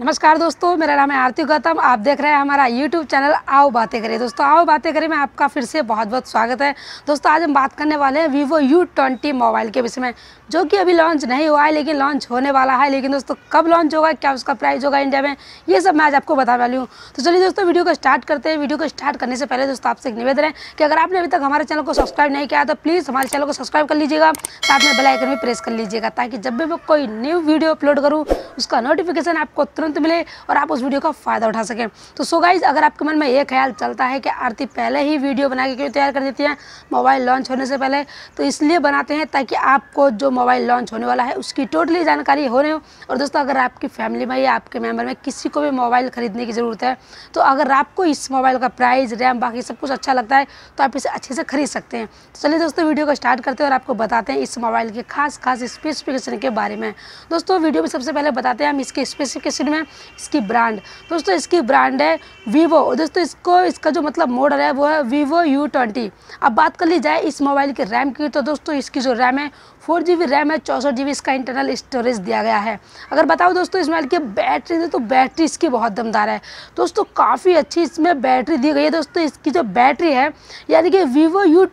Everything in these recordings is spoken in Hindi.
नमस्कार दोस्तों मेरा नाम है आरती गौतम आप देख रहे हैं हमारा यूट्यूब चैनल आओ बातें करें दोस्तों आओ बातें करें मैं आपका फिर से बहुत बहुत स्वागत है दोस्तों आज हम बात करने वाले हैं वीवो यू ट्वेंटी मोबाइल के विषय में जो कि अभी लॉन्च नहीं हुआ है लेकिन लॉन्च होने वाला है लेकिन दोस्तों कब लॉन्च होगा क्या उसका प्राइस होगा इंडिया में ये सब मैं आज आपको बता वाली हूँ तो चलिए दोस्तों वीडियो को स्टार्ट करते हैं वीडियो को स्टार्ट करने से पहले दोस्तों आपसे एक निवेदन है कि अगर आपने अभी तक हमारे चैनल को सब्सक्राइब नहीं किया तो प्लीज़ हमारे चैनल को सब्सक्राइब कर लीजिएगा साथ में बेलाइकन भी प्रेस कर लीजिएगा ताकि जब भी मैं कोई न्यू वीडियो अपलोड करूँ उसका नोटिफिकेशन आपको तुरंत मिले और आप उस वीडियो का फ़ायदा उठा सकें तो सो गाइज़ अगर आपके मन में ये ख्याल चलता है कि आरती पहले ही वीडियो बना के क्यों तैयार कर देती है मोबाइल लॉन्च होने से पहले तो इसलिए बनाते हैं ताकि आपको जो मोबाइल लॉन्च होने वाला है उसकी टोटली जानकारी हो रहे हो और दोस्तों अगर आपकी फैमिली में या आपके मेम्बर में किसी को भी मोबाइल ख़रीदने की ज़रूरत है तो अगर आपको इस मोबाइल का प्राइस रैम बाकी सब कुछ अच्छा लगता है तो आप इसे अच्छे से खरीद सकते हैं तो चलिए दोस्तों वीडियो को स्टार्ट करते हैं और आपको बताते हैं इस मोबाइल के खास खास स्पेसिफिकेशन के बारे में दोस्तों वीडियो में सबसे पहले बताते हैं हम इसके स्पेसिफिकेशन नेम है इसकी ब्रांड दोस्तों इसकी ब्रांड है वीवो दोस्तों इसको इसका जो मतलब मॉडल है वो है वीवो यू ट्वेंटी अब बात कर ली जाए इस मोबाइल की रैम की तो दोस्तों इसकी जो रैम है फोर जी बी रैम है चौंसठ जी बी इसका इंटरनल स्टोरेज दिया गया है अगर बताओ दोस्तों इस मोबाइल की बैटरी तो बैटरी इसकी बहुत दमदार है दोस्तों काफ़ी अच्छी इसमें बैटरी दी गई है दोस्तों इसकी जो बैटरी है यानी कि वीवो यू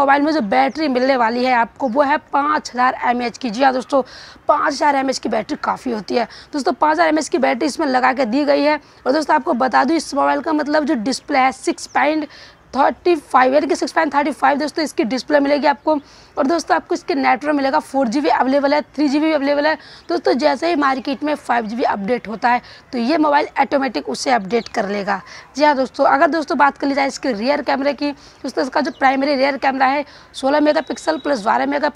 मोबाइल में जो बैटरी मिलने वाली है आपको वो है पाँच हज़ार की जी हाँ दोस्तों पाँच हज़ार की बैटरी काफ़ी होती है दोस्तों पाँच हज़ार की बैटरी इसमें लगा के दी गई है और दोस्तों आपको बता दूँ इस मोबाइल का मतलब जो डिस्प्ले है सिक्स पॉइंट थर्टी फाइव यानी कि सिक्स पॉइंट थर्टी फाइव दोस्तों इसकी डिस्प्ले मिलेगी आपको और दोस्तों आपको इसके नेटवर्क मिलेगा फोर जी अवेलेबल है थ्री जी अवेलेबल है दोस्तों जैसे ही मार्केट में फाइव जी अपडेट होता है तो ये मोबाइल ऑटोमेटिक उसे अपडेट कर लेगा जी हाँ दोस्तों अगर दोस्तों बात कर ली जाए इसके रियर कैमरे की दोस्तों इसका जो प्राइमरी रियर कैमरा है सोलह मेगा प्लस बारह मेगा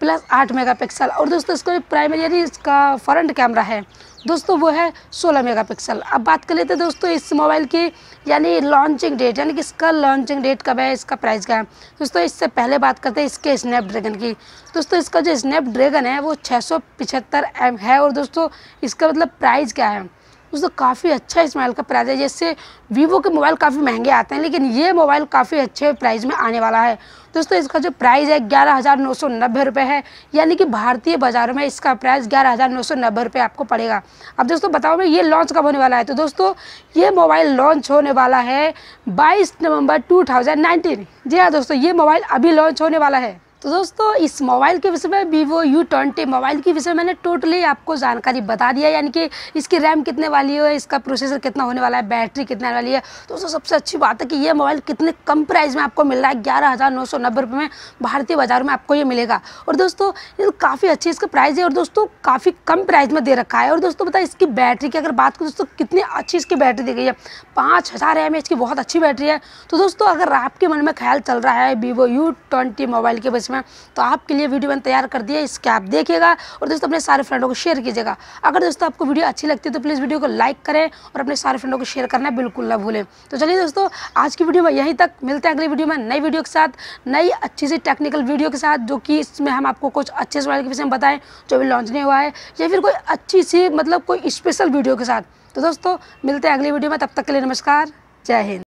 प्लस आठ मेगापिक्सल और दोस्तों इसका जो प्राइमरी यानी इसका फ्रंट कैमरा है दोस्तों वो है 16 मेगापिक्सल अब बात कर लेते हैं दोस्तों इस मोबाइल की यानी लॉन्चिंग डेट यानी कि इसका लॉन्चिंग डेट कब है इसका प्राइस क्या है दोस्तों इससे पहले बात करते हैं इसके स्नैपड्रैगन की दोस्तों इसका जो स्नैपड्रैगन है वो छः सौ है और दोस्तों इसका मतलब प्राइस क्या है दोस्तों काफ़ी अच्छा इस मोबाइल का प्राइस है जैसे वीवो के मोबाइल काफ़ी महंगे आते हैं लेकिन ये मोबाइल काफ़ी अच्छे प्राइस में आने वाला है दोस्तों इसका जो प्राइस है ग्यारह हज़ार नौ सौ नब्बे रुपये है यानी कि भारतीय बाजारों में इसका प्राइस ग्यारह हज़ार नौ सौ नब्बे रुपये आपको पड़ेगा अब दोस्तों बताओ मैं ये लॉन्च कब होने वाला है तो दोस्तों ये मोबाइल लॉन्च होने वाला है बाईस नवंबर टू थाउजेंड नाइनटीन जी हाँ दोस्तों ये मोबाइल अभी लॉन्च होने वाला है तो दोस्तों इस मोबाइल के विषय में वीवो यू ट्वेंटी मोबाइल के विषय में मैंने टोटली आपको जानकारी बता दिया यानी कि इसकी रैम कितने वाली है इसका प्रोसेसर कितना होने वाला है बैटरी कितने वाली है तो दोस्तों सबसे अच्छी बात है कि ये मोबाइल कितने कम प्राइस में आपको मिल रहा है ग्यारह हज़ार नौ सौ नब्बे रुपये में भारतीय बाज़ार में आपको ये मिलेगा और दोस्तों ये तो काफ़ी अच्छी इसका प्राइस है और दोस्तों काफ़ी कम प्राइस में दे रखा है और दोस्तों बताए इसकी बैटरी की अगर बात करूँ दोस्तों कितनी अच्छी इसकी बैटरी दी गई है पाँच हज़ार एम एच की बहुत अच्छी बैटरी है तो दोस्तों अगर आपके मन में ख्याल चल रहा है वीवो यू ट्वेंटी मोबाइल के इंग्लिश में तो आपके लिए वीडियो मैंने तैयार कर दिया इसके आप देखिएगा और दोस्तों अपने सारे फ्रेंडों को शेयर कीजिएगा अगर दोस्तों आपको वीडियो अच्छी लगती है तो प्लीज़ वीडियो को लाइक करें और अपने सारे फ्रेंडों को शेयर करना बिल्कुल ना भूलें तो चलिए दोस्तों आज की वीडियो में यहीं तक मिलते हैं अगले वीडियो में नई वीडियो के साथ नई अच्छी सी टेक्निकल वीडियो के साथ जो कि इसमें हम आपको कुछ अच्छे से के विषय में बताएं जो अभी लॉन्च नहीं हुआ है या फिर कोई अच्छी सी मतलब कोई स्पेशल वीडियो के साथ तो दोस्तों मिलते हैं अगली वीडियो में तब तक के लिए नमस्कार जय हिंद